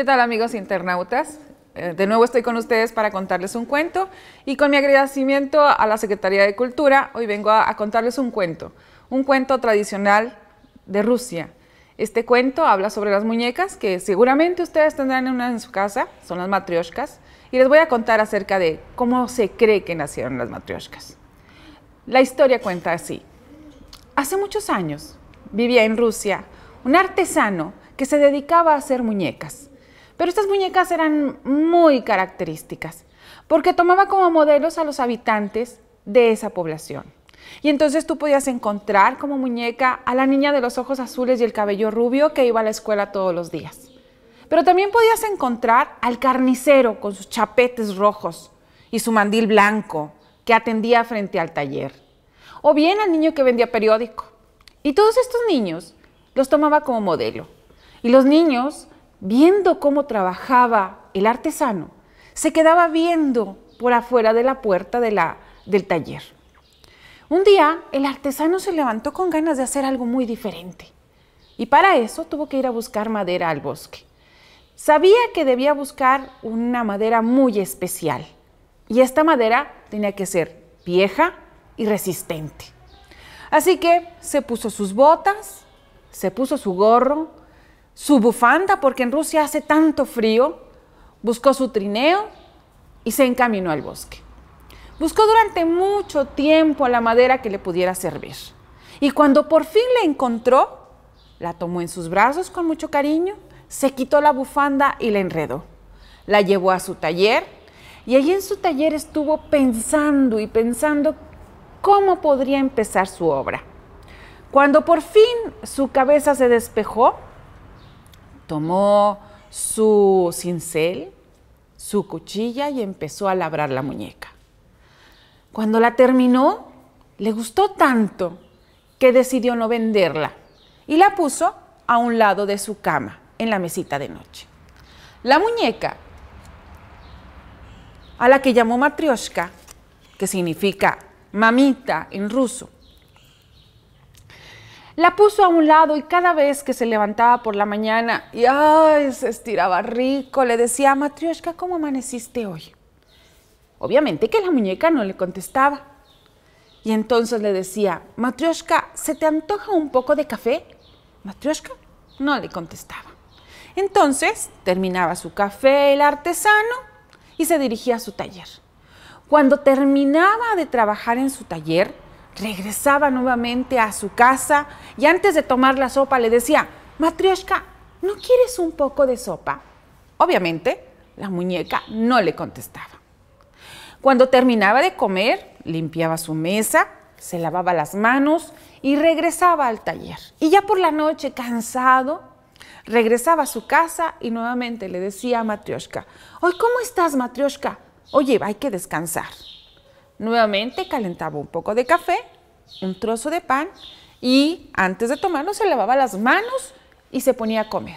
¿Qué tal amigos internautas? Eh, de nuevo estoy con ustedes para contarles un cuento y con mi agradecimiento a la Secretaría de Cultura, hoy vengo a, contarles un cuento, un cuento tradicional de Rusia. Este cuento habla sobre las muñecas que seguramente ustedes tendrán una en su casa, son las matrioshkas, y les voy a contar acerca de cómo se cree que nacieron las matrioshkas. La historia cuenta así. Hace muchos años vivía en Rusia un artesano que se dedicaba a hacer muñecas. Pero estas muñecas eran muy características, porque tomaba como modelos a los habitantes de esa población. Y entonces tú podías encontrar como muñeca a la niña de los ojos azules y el cabello rubio que iba a la escuela todos los días. Pero también podías encontrar al carnicero con sus chapetes rojos y su mandil blanco que atendía frente al taller. O bien al niño que vendía periódico. Y todos estos niños los tomaba como modelo. Y los niños viendo cómo trabajaba el artesano, se quedaba viendo por afuera de la puerta del taller. Un día el artesano se levantó con ganas de hacer algo muy diferente y para eso tuvo que ir a buscar madera al bosque. Sabía que debía buscar una madera muy especial y esta madera tenía que ser vieja y resistente. Así que se puso sus botas, se puso su gorro, su bufanda, porque en Rusia hace tanto frío, buscó su trineo y se encaminó al bosque. Buscó durante mucho tiempo la madera que le pudiera servir. Y cuando por fin la encontró, la tomó en sus brazos con mucho cariño, se quitó la bufanda y la enredó. La llevó a su taller y allí en su taller estuvo pensando y pensando cómo podría empezar su obra. Cuando por fin su cabeza se despejó, tomó su cincel, su cuchilla y empezó a labrar la muñeca. Cuando la terminó, le gustó tanto que decidió no venderla y la puso a un lado de su cama, en la mesita de noche. La muñeca, a la que llamó Matryoshka, que significa mamita en ruso, la puso a un lado y cada vez que se levantaba por la mañana y se estiraba rico, le decía, Matrioshka, ¿cómo amaneciste hoy? Obviamente que la muñeca no le contestaba. Y entonces le decía, Matrioshka, ¿se te antoja un poco de café? Matrioshka no le contestaba. Entonces terminaba su café el artesano y se dirigía a su taller. Cuando terminaba de trabajar en su taller, regresaba nuevamente a su casa y antes de tomar la sopa le decía, Matrioshka, ¿no quieres un poco de sopa? Obviamente, la muñeca no le contestaba. Cuando terminaba de comer, limpiaba su mesa, se lavaba las manos y regresaba al taller. Y ya por la noche, cansado, regresaba a su casa y nuevamente le decía a Matrioshka, hoy, ¿cómo estás, Matrioshka? Oye, hay que descansar. Nuevamente calentaba un poco de café, un trozo de pan y antes de tomarlo se lavaba las manos y se ponía a comer.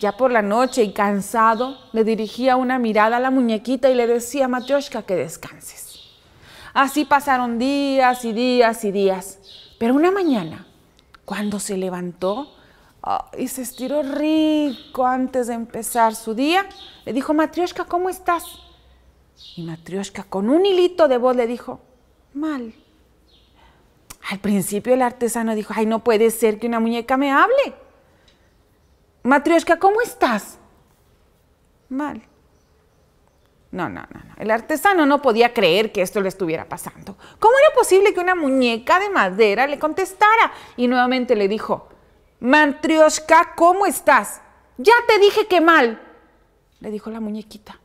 Ya por la noche y cansado, le dirigía una mirada a la muñequita y le decía a Matryoshka que descanses. Así pasaron días y días y días. Pero una mañana, cuando se levantó ah, y se estiró rico antes de empezar su día, le dijo, Matryoshka, ¿cómo estás? Y Matrioshka con un hilito de voz le dijo, mal. Al principio el artesano dijo, ay, no puede ser que una muñeca me hable. Matrioska, ¿cómo estás? Mal. No, no, no, no. El artesano no podía creer que esto le estuviera pasando. ¿Cómo era posible que una muñeca de madera le contestara? Y nuevamente le dijo, "Matrioska, ¿cómo estás? Ya te dije que mal, le dijo la muñequita.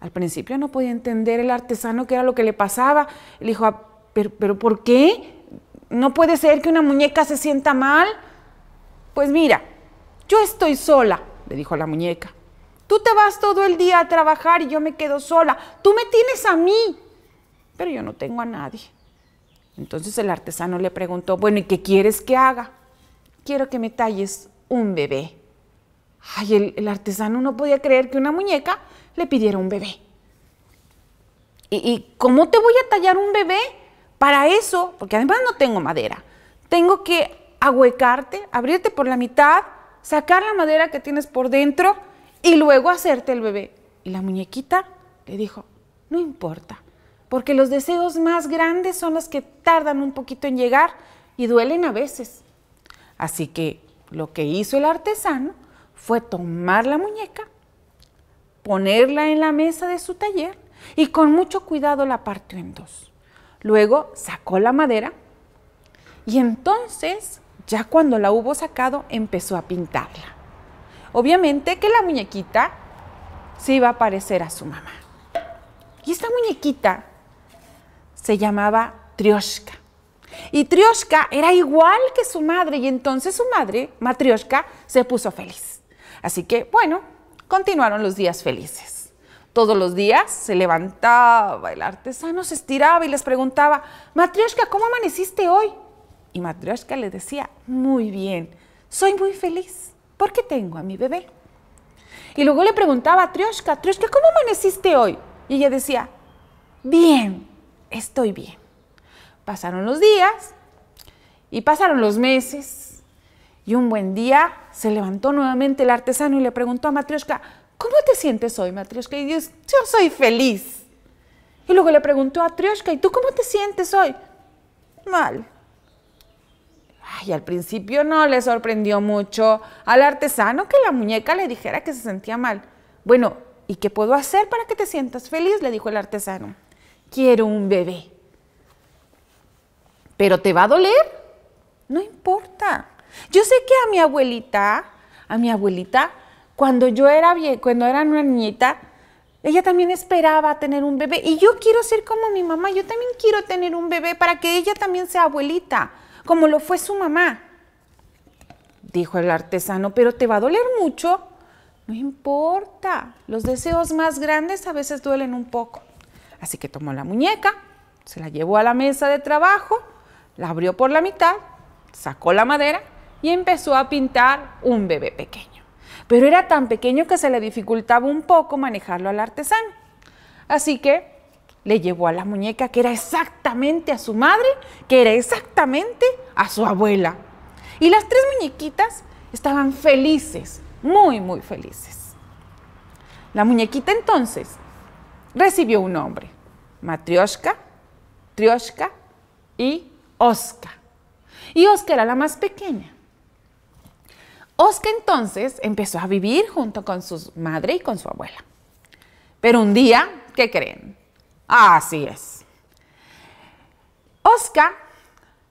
Al principio no podía entender el artesano qué era lo que le pasaba. Le dijo, ah, pero ¿por qué? ¿No puede ser que una muñeca se sienta mal? Pues mira, yo estoy sola, le dijo la muñeca. Tú te vas todo el día a trabajar y yo me quedo sola. Tú me tienes a mí, pero yo no tengo a nadie. Entonces el artesano le preguntó, bueno, ¿y qué quieres que haga? Quiero que me talles un bebé. Ay, el, artesano no podía creer que una muñeca le pidiera un bebé. ¿Y, ¿Y cómo te voy a tallar un bebé? Para eso, porque además no tengo madera, tengo que ahuecarte, abrirte por la mitad, sacar la madera que tienes por dentro y luego hacerte el bebé. Y la muñequita le dijo, no importa, porque los deseos más grandes son los que tardan un poquito en llegar y duelen a veces. Así que lo que hizo el artesano fue tomar la muñeca, ponerla en la mesa de su taller y con mucho cuidado la partió en dos. Luego sacó la madera y entonces, ya cuando la hubo sacado, empezó a pintarla. Obviamente que la muñequita se iba a parecer a su mamá. Y esta muñequita se llamaba Trioshka. Y Trioshka era igual que su madre y entonces su madre, Matrioshka, se puso feliz. Así que, bueno, continuaron los días felices. Todos los días se levantaba el artesano, se estiraba y les preguntaba, Matrioshka, ¿cómo amaneciste hoy? Y Matrioshka le decía, muy bien, soy muy feliz porque tengo a mi bebé. Y luego le preguntaba a Trioshka, ¿cómo amaneciste hoy? Y ella decía, bien, estoy bien. Pasaron los días y pasaron los meses y un buen día se levantó nuevamente el artesano y le preguntó a Matrioska, ¿cómo te sientes hoy, Matrioska? Y dice, yo soy feliz. Y luego le preguntó a Matryoshka, ¿y tú cómo te sientes hoy? Mal. Y al principio no le sorprendió mucho al artesano que la muñeca le dijera que se sentía mal. Bueno, ¿y qué puedo hacer para que te sientas feliz? Le dijo el artesano. Quiero un bebé. ¿Pero te va a doler? No importa. Yo sé que a mi abuelita, a mi abuelita, cuando yo era, cuando era una niñita, ella también esperaba tener un bebé. Y yo quiero ser como mi mamá, yo también quiero tener un bebé para que ella también sea abuelita, como lo fue su mamá. Dijo el artesano, pero te va a doler mucho. No importa, los deseos más grandes a veces duelen un poco. Así que tomó la muñeca, se la llevó a la mesa de trabajo, la abrió por la mitad, sacó la madera y empezó a pintar un bebé pequeño. Pero era tan pequeño que se le dificultaba un poco manejarlo al artesano. Así que le llevó a la muñeca que era exactamente a su madre, que era exactamente a su abuela. Y las tres muñequitas estaban felices, muy, muy felices. La muñequita entonces recibió un nombre, Matrioshka, Trioshka y Oska. Y Oska era la más pequeña. Oscar entonces empezó a vivir junto con su madre y con su abuela. Pero un día, ¿qué creen? Así es. Oscar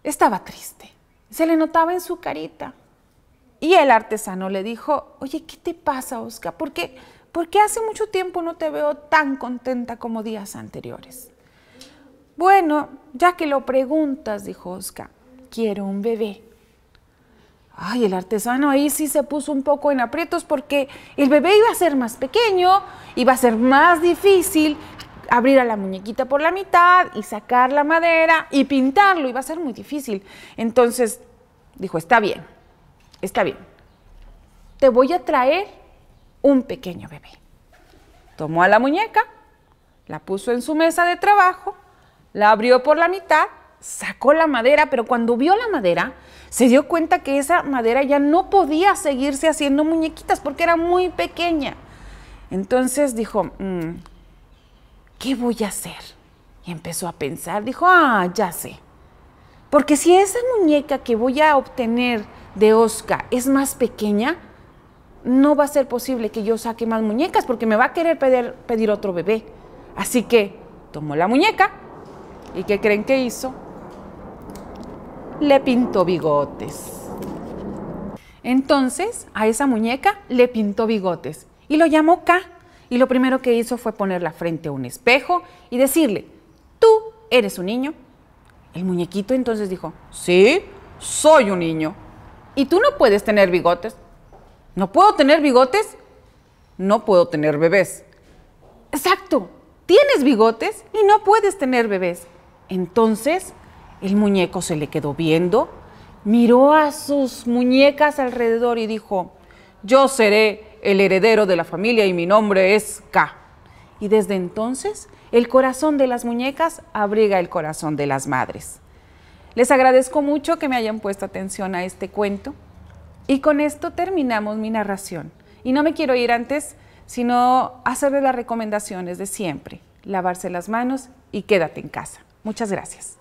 estaba triste. Se le notaba en su carita. Y el artesano le dijo, oye, ¿qué te pasa, Oscar? ¿Por qué, ¿Por qué hace mucho tiempo no te veo tan contenta como días anteriores? Bueno, ya que lo preguntas, dijo Oscar, quiero un bebé. Ay, el artesano ahí sí se puso un poco en aprietos porque el bebé iba a ser más pequeño, iba a ser más difícil abrir a la muñequita por la mitad y sacar la madera y pintarlo, iba a ser muy difícil. Entonces dijo, está bien, está bien, te voy a traer un pequeño bebé. Tomó a la muñeca, la puso en su mesa de trabajo, la abrió por la mitad sacó la madera, pero cuando vio la madera, se dio cuenta que esa madera ya no podía seguirse haciendo muñequitas porque era muy pequeña. Entonces dijo, mm, ¿qué voy a hacer? Y empezó a pensar, dijo, ah, ya sé. Porque si esa muñeca que voy a obtener de Oscar es más pequeña, no va a ser posible que yo saque más muñecas porque me va a querer pedir, pedir otro bebé. Así que tomó la muñeca y ¿qué creen que hizo? le pintó bigotes. Entonces, a esa muñeca le pintó bigotes y lo llamó K. Y lo primero que hizo fue ponerla frente a un espejo y decirle, tú eres un niño. El muñequito entonces dijo, sí, soy un niño. Y tú no puedes tener bigotes. No puedo tener bigotes. No puedo tener bebés. Exacto. Tienes bigotes y no puedes tener bebés. Entonces, el muñeco se le quedó viendo, miró a sus muñecas alrededor y dijo, yo seré el heredero de la familia y mi nombre es K. Y desde entonces el corazón de las muñecas abriga el corazón de las madres. Les agradezco mucho que me hayan puesto atención a este cuento y con esto terminamos mi narración. Y no me quiero ir antes, sino hacerles las recomendaciones de siempre, lavarse las manos y quédate en casa. Muchas gracias.